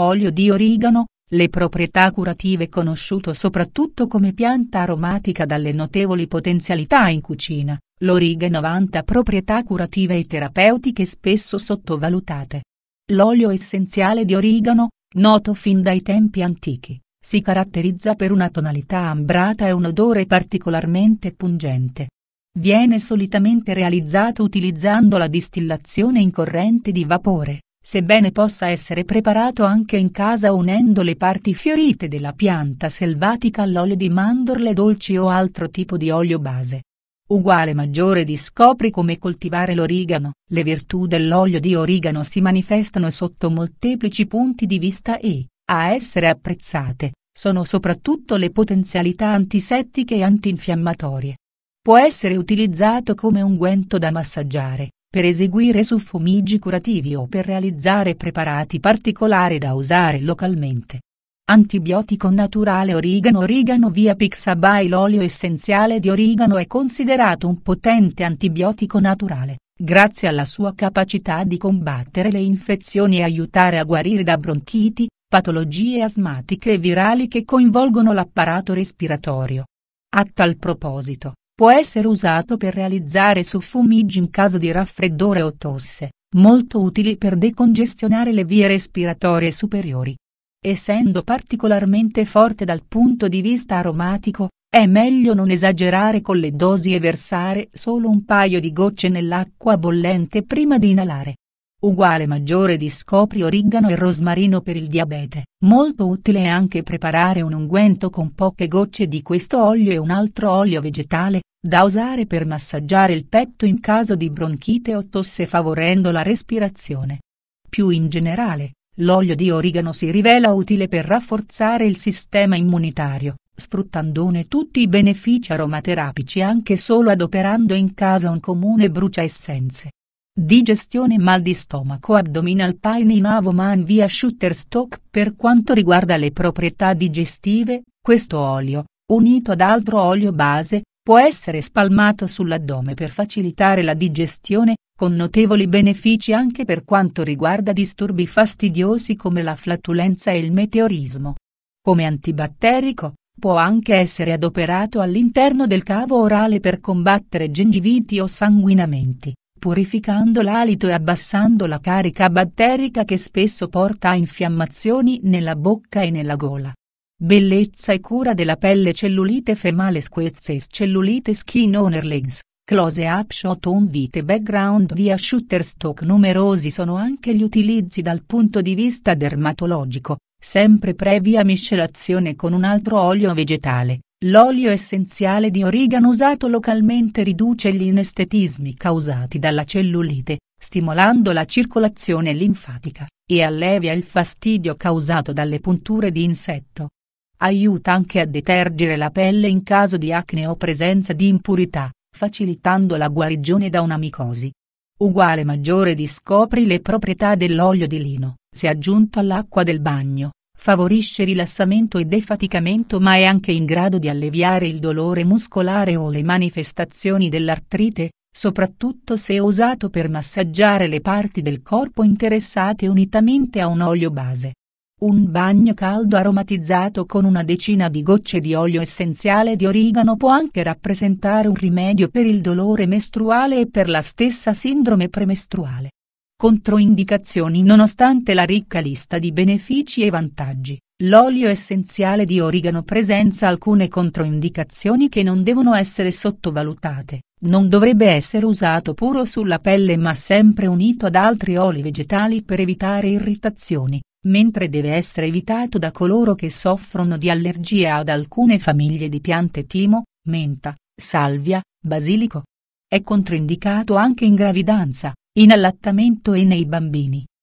Olio di origano, le proprietà curative conosciuto soprattutto come pianta aromatica dalle notevoli potenzialità in cucina, l'origano vanta proprietà curative e terapeutiche spesso sottovalutate. L'olio essenziale di origano, noto fin dai tempi antichi, si caratterizza per una tonalità ambrata e un odore particolarmente pungente. Viene solitamente realizzato utilizzando la distillazione in corrente di vapore sebbene possa essere preparato anche in casa unendo le parti fiorite della pianta selvatica all'olio di mandorle dolci o altro tipo di olio base. Uguale maggiore di scopri come coltivare l'origano. Le virtù dell'olio di origano si manifestano sotto molteplici punti di vista e, a essere apprezzate, sono soprattutto le potenzialità antisettiche e antinfiammatorie. Può essere utilizzato come unguento da massaggiare, per eseguire su fumigi curativi o per realizzare preparati particolari da usare localmente. Antibiotico naturale origano Origano via Pixabay L'olio essenziale di origano è considerato un potente antibiotico naturale, grazie alla sua capacità di combattere le infezioni e aiutare a guarire da bronchiti, patologie asmatiche e virali che coinvolgono l'apparato respiratorio. A tal proposito, può essere usato per realizzare suffumigi in caso di raffreddore o tosse, molto utili per decongestionare le vie respiratorie superiori. Essendo particolarmente forte dal punto di vista aromatico, è meglio non esagerare con le dosi e versare solo un paio di gocce nell'acqua bollente prima di inalare. Uguale maggiore di scopri origano e rosmarino per il diabete, molto utile è anche preparare un unguento con poche gocce di questo olio e un altro olio vegetale, da usare per massaggiare il petto in caso di bronchite o tosse favorendo la respirazione. Più in generale, l'olio di origano si rivela utile per rafforzare il sistema immunitario, sfruttandone tutti i benefici aromaterapici anche solo adoperando in casa un comune brucia essenze Digestione mal di stomaco abdominal pain in avoman via Shutterstock Per quanto riguarda le proprietà digestive, questo olio, unito ad altro olio base, può essere spalmato sull'addome per facilitare la digestione, con notevoli benefici anche per quanto riguarda disturbi fastidiosi come la flatulenza e il meteorismo. Come antibatterico, può anche essere adoperato all'interno del cavo orale per combattere gengiviti o sanguinamenti purificando l'alito e abbassando la carica batterica che spesso porta a infiammazioni nella bocca e nella gola. Bellezza e cura della pelle cellulite female squezzes cellulite skin owner legs. Close up shot on vite background via shutterstock Numerosi sono anche gli utilizzi dal punto di vista dermatologico, sempre previa miscelazione con un altro olio vegetale, L'olio essenziale di origano usato localmente riduce gli inestetismi causati dalla cellulite, stimolando la circolazione linfatica, e allevia il fastidio causato dalle punture di insetto. Aiuta anche a detergere la pelle in caso di acne o presenza di impurità, facilitando la guarigione da una micosi. Uguale maggiore di scopri le proprietà dell'olio di lino, se aggiunto all'acqua del bagno favorisce rilassamento e defaticamento ma è anche in grado di alleviare il dolore muscolare o le manifestazioni dell'artrite, soprattutto se usato per massaggiare le parti del corpo interessate unitamente a un olio base. Un bagno caldo aromatizzato con una decina di gocce di olio essenziale di origano può anche rappresentare un rimedio per il dolore mestruale e per la stessa sindrome premestruale. Controindicazioni Nonostante la ricca lista di benefici e vantaggi, l'olio essenziale di origano presenta alcune controindicazioni che non devono essere sottovalutate. Non dovrebbe essere usato puro sulla pelle ma sempre unito ad altri oli vegetali per evitare irritazioni, mentre deve essere evitato da coloro che soffrono di allergie ad alcune famiglie di piante timo, menta, salvia, basilico. È controindicato anche in gravidanza, in allattamento e nei bambini.